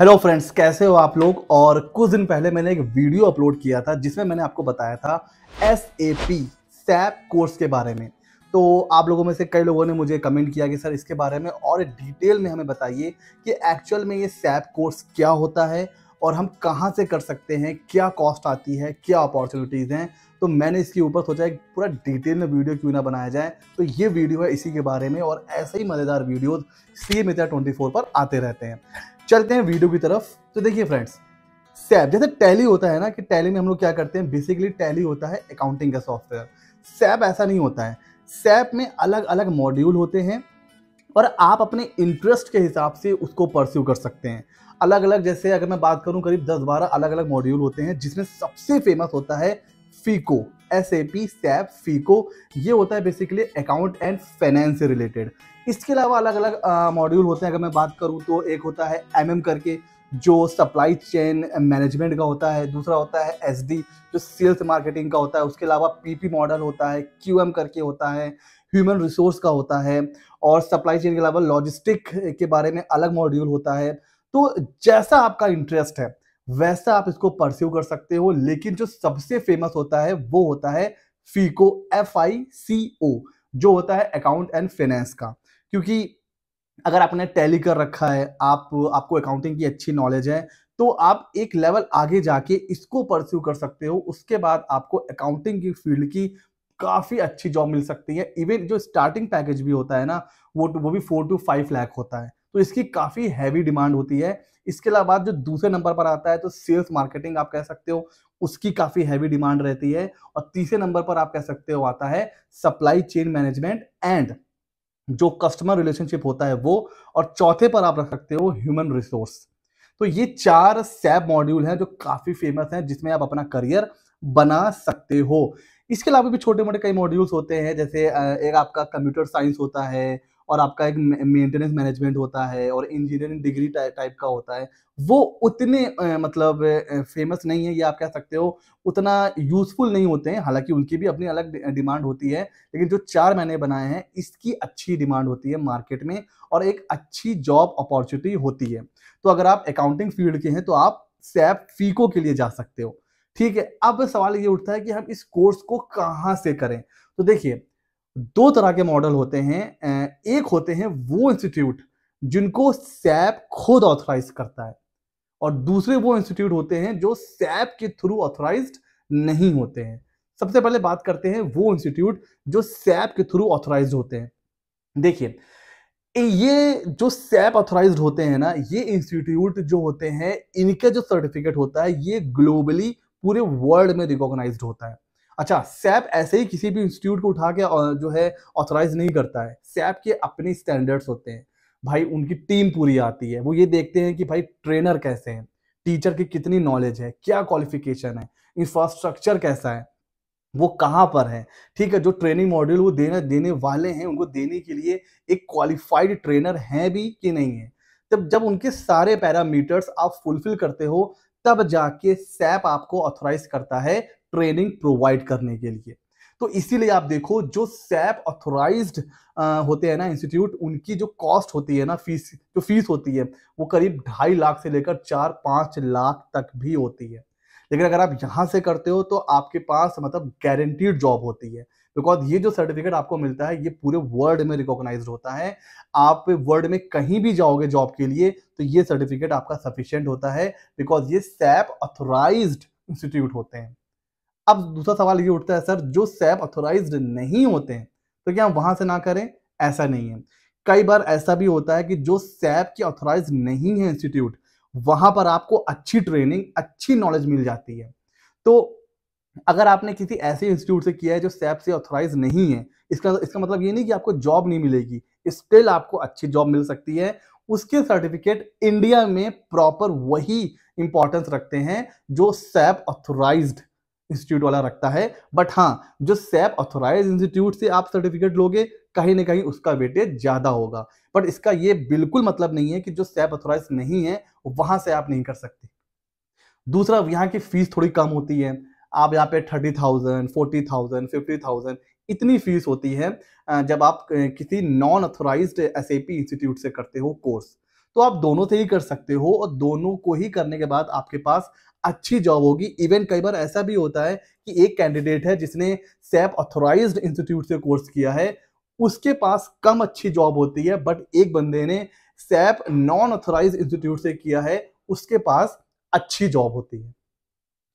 hello friends कैसे हो आप लोग और कुछ दिन पहले मैंने एक वीडियो अपलोड किया था जिसमें मैंने आपको बताया था S A P SAP course के बारे में तो आप लोगों में से कई लोगों ने मुझे कमेंट किया कि सर इसके बारे में और डिटेल में हमें बताइए कि एक्चुअल में ये सैप कोर्स क्या होता है और हम कहाँ से कर सकते हैं क्या कॉस्ट आती है क्या अपॉर्चुनिटीज़ हैं तो मैंने इसके ऊपर सोचा एक पूरा डिटेल में वीडियो क्यों ना बनाया जाए तो ये वीडियो है इसी के बारे में और ऐसे ही मज़ेदार videos C M twenty four पर आते रहते हैं चलते हैं वीडियो की तरफ तो देखिए फ्रेंड्स सैप जैसे टैली होता है ना कि टैली में हम लोग क्या करते हैं बेसिकली टैली होता है अकाउंटिंग का सॉफ्टवेयर सैप ऐसा नहीं होता है सैप में अलग अलग मॉड्यूल होते हैं और आप अपने इंटरेस्ट के हिसाब से उसको परस्यू कर सकते हैं अलग अलग जैसे अगर मैं बात करूं करीब दस बारह अलग अलग मॉड्यूल होते हैं जिसमें सबसे फेमस होता है FICO S A P SAP FICO ये होता है बेसिकली अकाउंट एंड फाइनेंस से रिलेटेड इसके अलावा अलग अलग मॉड्यूल होते हैं अगर मैं बात करूँ तो एक होता है एम MM करके जो सप्लाई चेन मैनेजमेंट का होता है दूसरा होता है एस जो सेल्स मार्केटिंग का होता है उसके अलावा पी मॉडल होता है क्यूएम करके होता है ह्यूमन रिसोर्स का होता है और सप्लाई चेन के अलावा लॉजिस्टिक के बारे में अलग मॉड्यूल होता है तो जैसा आपका इंटरेस्ट है वैसा आप इसको परस्यू कर सकते हो लेकिन जो सबसे फेमस होता है वो होता है फीको एफ आई सी ओ जो होता है अकाउंट एंड फाइनेंस का क्योंकि अगर आपने टैली कर रखा है आप आपको अकाउंटिंग की अच्छी नॉलेज है तो आप एक लेवल आगे जाके इसको परस्यू कर सकते हो उसके बाद आपको अकाउंटिंग की फील्ड की काफ़ी अच्छी जॉब मिल सकती है इवन जो स्टार्टिंग पैकेज भी होता है ना वो वो भी फोर टू फाइव लाख होता है तो इसकी काफ़ी हैवी डिमांड होती है इसके अलावा जो दूसरे नंबर पर आता है तो सेल्स मार्केटिंग आप कह सकते हो उसकी काफ़ी हैवी डिमांड रहती है और तीसरे नंबर पर आप कह सकते हो आता है सप्लाई चेन मैनेजमेंट एंड जो कस्टमर रिलेशनशिप होता है वो और चौथे पर आप रख सकते हो ह्यूमन रिसोर्स तो ये चार सैब मॉड्यूल हैं जो काफ़ी फेमस हैं जिसमें आप अपना करियर बना सकते हो इसके अलावा भी छोटे मोटे कई मॉड्यूल्स होते हैं जैसे एक आपका कंप्यूटर साइंस होता है और आपका एक मेंटेनेंस मैनेजमेंट होता है और इंजीनियरिंग डिग्री टाइप का होता है वो उतने मतलब फेमस नहीं है या आप कह सकते हो उतना यूजफुल नहीं होते हैं हालांकि उनकी भी अपनी अलग डिमांड होती है लेकिन जो चार मैंने बनाए हैं इसकी अच्छी डिमांड होती है मार्केट में और एक अच्छी जॉब अपॉर्चुनिटी होती है तो अगर आप अकाउंटिंग फील्ड के हैं तो आप सैप फीको के लिए जा सकते हो ठीक है अब सवाल ये उठता है कि हम इस कोर्स को कहाँ से करें तो देखिए दो तरह के मॉडल होते हैं एक होते हैं वो इंस्टीट्यूट जिनको सैप खुद ऑथराइज करता है और दूसरे वो इंस्टीट्यूट होते हैं जो सैप के थ्रू ऑथराइज नहीं होते हैं सबसे पहले बात करते हैं वो इंस्टीट्यूट जो सैप के थ्रू ऑथराइज होते हैं देखिए ये जो सैप ऑथराइज होते हैं ना ये इंस्टीट्यूट जो होते हैं इनका जो सर्टिफिकेट होता है ये ग्लोबली पूरे वर्ल्ड में रिकॉग्नाइज होता है अच्छा सैप ऐसे ही किसी भी इंस्टीट्यूट को उठा के जो है ऑथोराइज नहीं करता है सैप के अपने स्टैंडर्ड्स होते हैं भाई उनकी टीम पूरी आती है वो ये देखते हैं कि भाई ट्रेनर कैसे हैं टीचर की कितनी नॉलेज है क्या क्वालिफिकेशन है इंफ्रास्ट्रक्चर कैसा है वो कहाँ पर है ठीक है जो ट्रेनिंग मॉड्यूल वो देना देने वाले हैं उनको देने के लिए एक क्वालिफाइड ट्रेनर है भी कि नहीं है तब जब उनके सारे पैरामीटर्स आप फुलफिल करते हो तब जाके सैप आपको ऑथोराइज करता है ट्रेनिंग प्रोवाइड करने के लिए तो इसीलिए आप देखो जो सैप ऑथोराइज होते हैं ना इंस्टीट्यूट उनकी जो कॉस्ट होती है ना फीस जो फीस होती है वो करीब ढाई लाख से लेकर चार पाँच लाख तक भी होती है लेकिन अगर आप यहाँ से करते हो तो आपके पास मतलब गारंटीड जॉब होती है बिकॉज ये जो सर्टिफिकेट आपको मिलता है ये पूरे वर्ल्ड में रिकॉग्नाइज होता है आप वर्ल्ड में कहीं भी जाओगे जॉब के लिए तो ये सर्टिफिकेट आपका सफिशियंट होता है बिकॉज ये सैप ऑथोराइज इंस्टीट्यूट होते हैं अब दूसरा सवाल ये उठता है सर जो सैप ऑथोराइज नहीं होते हैं तो क्या वहां से ना करें ऐसा नहीं है कई बार ऐसा भी होता है कि जो सैप की ऑथोराइज नहीं है इंस्टीट्यूट वहां पर आपको अच्छी ट्रेनिंग अच्छी नॉलेज मिल जाती है तो अगर आपने किसी ऐसे इंस्टीट्यूट से किया है जो सैप से ऑथोराइज नहीं है इसका इसका मतलब ये नहीं कि आपको जॉब नहीं मिलेगी स्टिल आपको अच्छी जॉब मिल सकती है उसके सर्टिफिकेट इंडिया में प्रॉपर वही इंपॉर्टेंस रखते हैं जो सैप ऑथोराइज्ड इंस्टीट्यूट वाला रखता है बट हाँ जो सैप ऑथोराइज इंस्टीट्यूट से आप सर्टिफिकेट लोगे कहीं ना कहीं उसका वेटेज ज़्यादा होगा बट इसका ये बिल्कुल मतलब नहीं है कि जो सैप ऑथोराइज नहीं है वहां से आप नहीं कर सकते दूसरा यहाँ की फीस थोड़ी कम होती है आप यहाँ पे thirty thousand forty thousand fifty thousand इतनी फीस होती है जब आप किसी नॉन ऑथोराइज एस इंस्टीट्यूट से करते हो कोर्स तो आप दोनों से ही कर सकते हो और दोनों को ही करने के बाद आपके पास अच्छी जॉब होगी इवन कई बार ऐसा भी होता है कि एक कैंडिडेट है जिसने सैप ऑथोराइज इंस्टीट्यूट से कोर्स किया है उसके पास कम अच्छी जॉब होती है बट एक बंदे ने सैप नॉन ऑथोराइज इंस्टीट्यूट से किया है उसके पास अच्छी जॉब होती है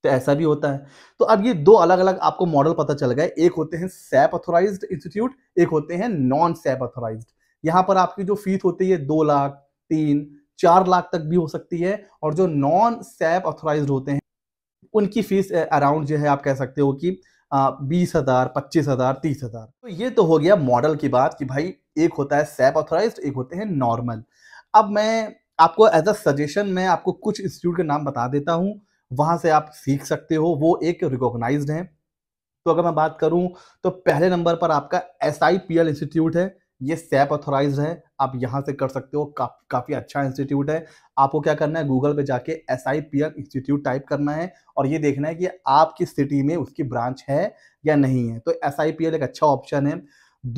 तो ऐसा भी होता है तो अब ये दो अलग अलग आपको मॉडल पता चल गए एक होते हैं सैप ऑथोराइज इंस्टीट्यूट एक होते हैं नॉन सैप ऑथोराइज यहां पर आपकी जो फीस होती है दो लाख तीन चार लाख तक भी हो सकती है और जो नॉन सैप ऑथोराइज होते हैं उनकी फीस अराउंड जो है आप कह सकते हो कि बीस हज़ार पच्चीस हज़ार तीस हज़ार तो ये तो हो गया मॉडल की बात कि भाई एक होता है सैप ऑथोराइज एक होते हैं नॉर्मल अब मैं आपको एज अ सजेशन मैं आपको कुछ इंस्टीट्यूट के नाम बता देता हूँ वहां से आप सीख सकते हो वो एक रिकॉग्नाइज है तो अगर मैं बात करूं तो पहले नंबर पर आपका S I P L institute है ये सैप ऑथोराइज है आप यहाँ से कर सकते हो का, काफ़ी अच्छा इंस्टीट्यूट है आपको क्या करना है गूगल पे जाके S I P M institute type करना है और ये देखना है कि आपकी सिटी में उसकी ब्रांच है या नहीं है तो एस आई पी एल एक अच्छा ऑप्शन है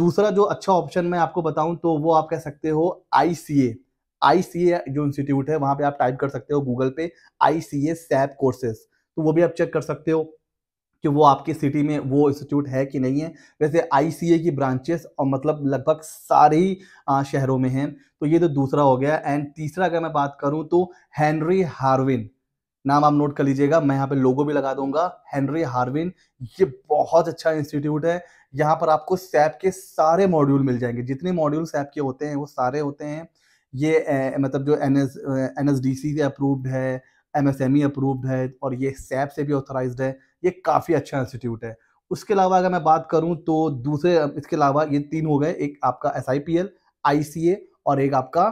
दूसरा जो अच्छा ऑप्शन मैं आपको बताऊँ तो वो आप कह सकते हो आई सी ए आई सी ए जो इंस्टीट्यूट है वहाँ पर आप टाइप कर सकते हो गूगल पे आई सी ए सैप कोर्सेस तो वो भी आप चेक कर सकते हो कि वो आपकी सिटी में वो इंस्टीट्यूट है कि नहीं है वैसे आई की ब्रांचेस और मतलब लगभग सारे ही शहरों में हैं तो ये तो दूसरा हो गया एंड तीसरा अगर मैं बात करूँ तो हैंनरी हार्विन नाम आप नोट कर लीजिएगा मैं यहाँ पे लोगो भी लगा दूंगा हेनरी हार्विन ये बहुत अच्छा इंस्टीट्यूट है यहाँ पर आपको सैप के सारे मॉड्यूल मिल जाएंगे जितने मॉड्यूल सैप के होते हैं वो सारे होते हैं ये ए, मतलब जो N S N S D C से अप्रूव्ड है ई अप्रूव्ड e है और ये सैप से भी ऑथराइज है ये काफ़ी अच्छा इंस्टीट्यूट है उसके अलावा अगर मैं बात करूँ तो दूसरे इसके अलावा ये तीन हो गए एक आपका S I P L I C A और एक आपका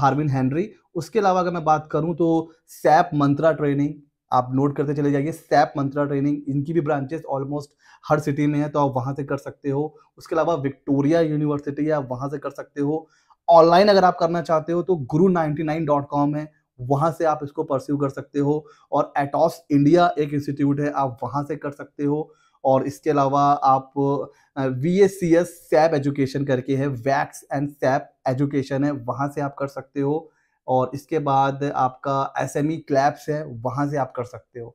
हार्विन हैनरी उसके अलावा अगर मैं बात करूँ तो सैप मंत्रा ट्रेनिंग आप नोट करते चले जाइए सैप मंत्रा ट्रेनिंग इनकी भी ब्रांचेस ऑलमोस्ट हर सिटी में है तो आप वहाँ से कर सकते हो उसके अलावा विक्टोरिया यूनिवर्सिटी है आप वहाँ से कर सकते हो ऑनलाइन अगर आप करना चाहते हो तो गुरु नाइन्टी नाइन डॉट कॉम है वहां से आप इसको परस्यू कर सकते हो और एटॉस इंडिया एक इंस्टीट्यूट है आप वहां से कर सकते हो और इसके अलावा आप V S C S SAP education करके है वैक्स एंड सैप एजुकेशन है वहां से आप कर सकते हो और इसके बाद आपका एस एम ई क्लैप्स है वहां से आप कर सकते हो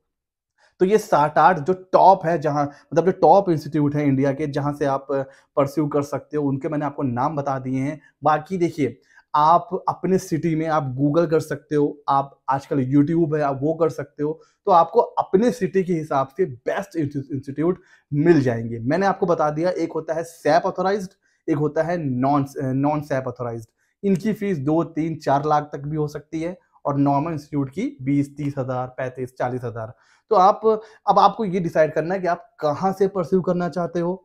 तो ये सात आठ जो टॉप है जहाँ मतलब जो टॉप इंस्टीट्यूट है इंडिया के जहाँ से आप परस्यू कर सकते हो उनके मैंने आपको नाम बता दिए हैं बाकी देखिए आप अपने सिटी में आप गूगल कर सकते हो आप आजकल यूट्यूब है आप वो कर सकते हो तो आपको अपने सिटी के हिसाब से बेस्ट इंस्टीट्यूट मिल जाएंगे मैंने आपको बता दिया एक होता है सैप ऑथोराइज एक होता है नॉन नॉन सैप ऑथोराइज इनकी फीस दो तीन चार लाख तक भी हो सकती है और नॉर्मल इंस्टीट्यूट की बीस तीस हज़ार पैंतीस चालीस हज़ार तो आप अब आपको ये डिसाइड करना है कि आप कहाँ से परस्यू करना चाहते हो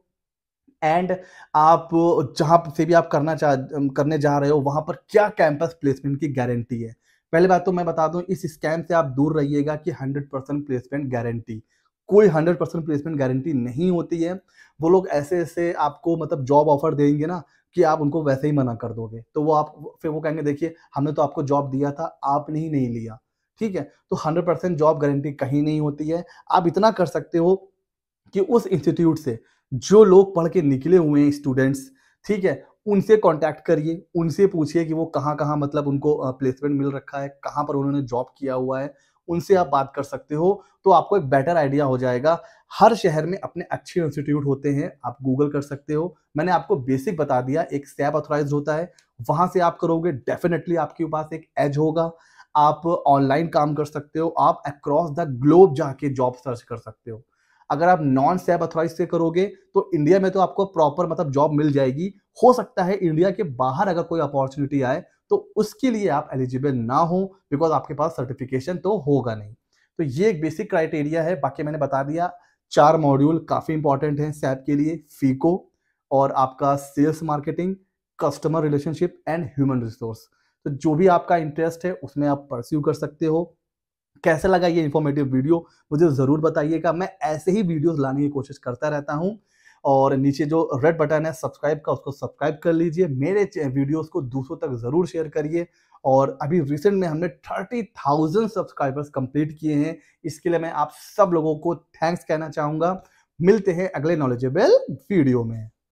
एंड आप जहां से भी आप करना चाह करने जा रहे हो वहां पर क्या कैंपस प्लेसमेंट की गारंटी है पहले बात तो मैं बता दूं इस स्कैम से आप दूर रहिएगा कि 100 परसेंट प्लेसमेंट गारंटी कोई 100 परसेंट प्लेसमेंट गारंटी नहीं होती है वो लोग ऐसे ऐसे आपको मतलब जॉब ऑफर देंगे ना कि आप उनको वैसे ही मना कर दोगे तो वो आप फिर वो कहेंगे देखिए हमने तो आपको जॉब दिया था आपने ही नहीं लिया ठीक है तो हंड्रेड परसेंट जॉब गारंटी कहीं नहीं होती है आप इतना कर सकते हो कि उस इंस्टीट्यूट से जो लोग पढ़ के निकले हुए हैं स्टूडेंट्स ठीक है उनसे कांटेक्ट करिए उनसे पूछिए कि वो कहाँ कहाँ मतलब उनको प्लेसमेंट मिल रखा है कहाँ पर उन्होंने जॉब किया हुआ है उनसे आप बात कर सकते हो तो आपको एक बेटर आइडिया हो जाएगा हर शहर में अपने अच्छे इंस्टीट्यूट होते हैं आप गूगल कर सकते हो मैंने आपको बेसिक बता दिया एक स्टैप अथोराइज होता है वहां से आप करोगे डेफिनेटली आपके पास एक एज होगा आप ऑनलाइन काम कर सकते हो आप अक्रॉस द ग्लोब जाके जॉब सर्च कर सकते हो अगर आप नॉन सैप अथोराइज से करोगे तो इंडिया में तो आपको प्रॉपर मतलब जॉब मिल जाएगी हो सकता है इंडिया के बाहर अगर कोई अपॉर्चुनिटी आए तो उसके लिए आप एलिजिबल ना हो बिकॉज आपके पास सर्टिफिकेशन तो होगा नहीं तो ये एक बेसिक क्राइटेरिया है बाकी मैंने बता दिया चार मॉड्यूल काफ़ी इंपॉर्टेंट हैं सैप के लिए फीको और आपका sales marketing customer relationship and human resource तो जो भी आपका इंटरेस्ट है उसमें आप परस्यू कर सकते हो कैसा लगा ये इन्फॉर्मेटिव वीडियो मुझे ज़रूर बताइएगा मैं ऐसे ही वीडियोस लाने की कोशिश करता रहता हूँ और नीचे जो रेड बटन है सब्सक्राइब का उसको सब्सक्राइब कर लीजिए मेरे वीडियोस को दूसरों तक ज़रूर शेयर करिए और अभी रिसेंट में हमने थर्टी थाउजेंड सब्सक्राइबर्स कंप्लीट किए हैं इसके लिए मैं आप सब लोगों को थैंक्स कहना चाहूँगा मिलते हैं अगले नॉलेजेबल वीडियो में